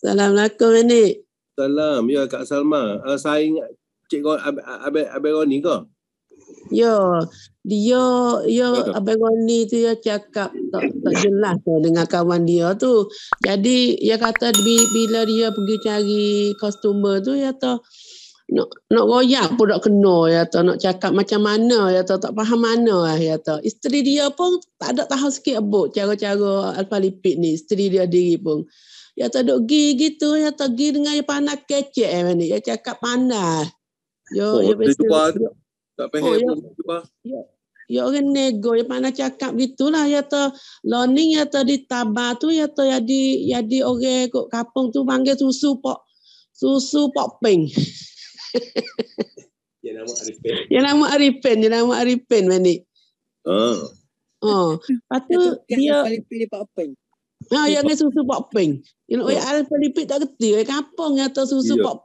Assalamualaikum, ni. Salam. Ya, Kak Salma. Uh, saya ingat Cikgu Abang Ab- Ab- Roni ke? Ya. Dia, ya, Abang Roni tu ya cakap tak, tak jelas ke lah dengan kawan dia tu. Jadi, dia kata bila dia pergi cari customer tu, ya tahu nak nak royak pun nak kena ya tak nak cakap macam mana ya tak tak faham mana ya tak isteri dia pun tak ada tahu sikit about cara-cara alfa lipid ni isteri dia diri pun ya tak dok gi gitu ya tak gi dengan yang panas kecek eh, ni ya cakap panas yo oh, ya betul tak pengen oh, ya, ya, orang nego yang mana cakap gitulah ya tu learning ya tu ditabah tu ya tu ya di ya di orang kok kapung tu panggil susu pok susu pok ping yang nama Arifin. Yang nama Arifin, yang nama Arifin mana? Oh. Oh, patu, dia Arifin dia pak peng. Ha, yang susu pak peng. You know, oh. Arifin lipit tak kerti. Yang kampung yang atas susu pak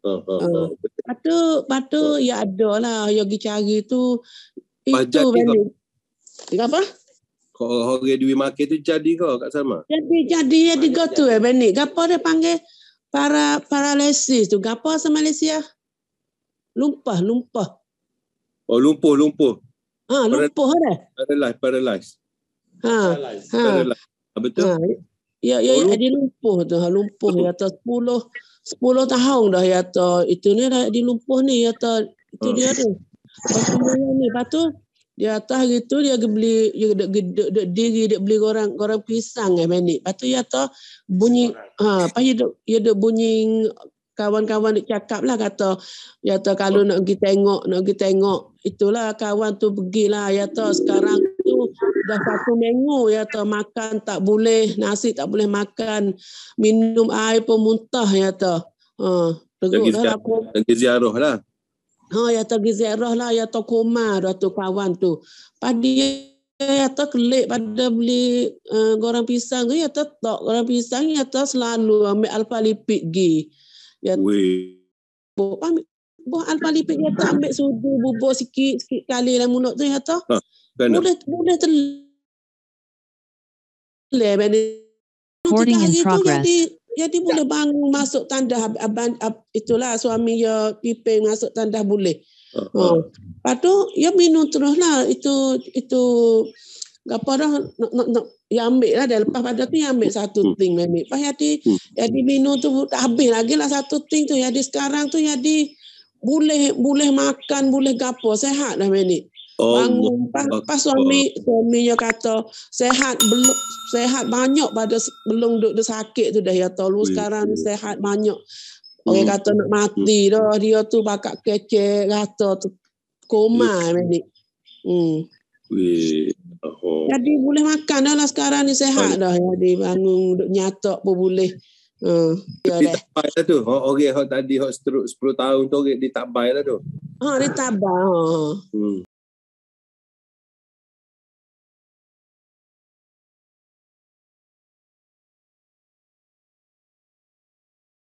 Oh, oh, oh. Patu, patu, ya ada lah. Yang pergi cari tu. Itu, Benny. Dia apa? Kau orang duit market tu jadi kau kat sama? Jadi, jadi ya di tu eh, Benny. Gapa dia panggil para paralisis tu. gapo sama Malaysia? Lumpah, lumpah. Oh, lumpuh, lumpuh. Ha, lumpuh ada. Lah paralyzed, paralyzed. Ha, ha. Paralyzed. ha. Ah, betul? Ha. Ya, ya, ya, oh, dia lumpuh tu. Ha, lumpuh di atas sepuluh. Sepuluh tahun dah ya tu. Itu ni dah di lumpuh ni ya tu. Itu ha. dia tu. Lepas tu, lepas tu di atas gitu dia beli dia dek dek diri dia beli orang orang pisang eh manik. Lepas tu ya tu bunyi ha apa dia dia bunyi kawan-kawan dia cakap lah kata ya tu kalau nak pergi tengok nak pergi tengok itulah kawan tu pergilah ya tu sekarang tu dah satu minggu ya tu makan tak boleh nasi tak boleh makan minum air pun muntah ya tu ha pergi ziarah lah ha ya tu pergi ziarah lah ya tu koma dah tu kawan tu padi Ya tak kelik pada beli uh, goreng pisang ya tak tak goreng pisang ya tak selalu ambil alfa lipid gi. Ya. Oui. Buah alpalipik dia tak ambil sudu bubur sikit-sikit kali dalam mulut tu dia ya ha, kata. boleh boleh tel. Boleh benda. Recording in progress. Jadi boleh bangun masuk tanda abang, ab, itulah suami ya pipi masuk tanda boleh. uh Oh. Lepas ya minum terus lah. Itu, itu apa dah nak nak nak yang ambil lah dia lepas pada tu yang ambil satu hmm. ting memik pas jadi hmm. jadi minum tu tak habis lagi lah satu ting tu jadi sekarang tu jadi boleh boleh makan boleh gapo sehat dah memik oh, bangun pas, pas suami suaminya kata sehat belum sehat banyak pada belum duduk dia sakit tu dah ya tolu sekarang hmm. sehat banyak orang hmm. kata nak hmm. mati hmm. dah dia tu bakak kecek kata tu koma memik hmm. Weh, Oh. Jadi boleh makan dah lah sekarang ni sehat dah. Jadi ya, bangun duduk nyatok pun boleh. Ha, dia tak bayar lah tu. Orang okay, tadi hot stroke 10 tahun tu orang okay, dia tak bayar lah tu. Ha, dia tak bayar. Ah. Ha. Hmm.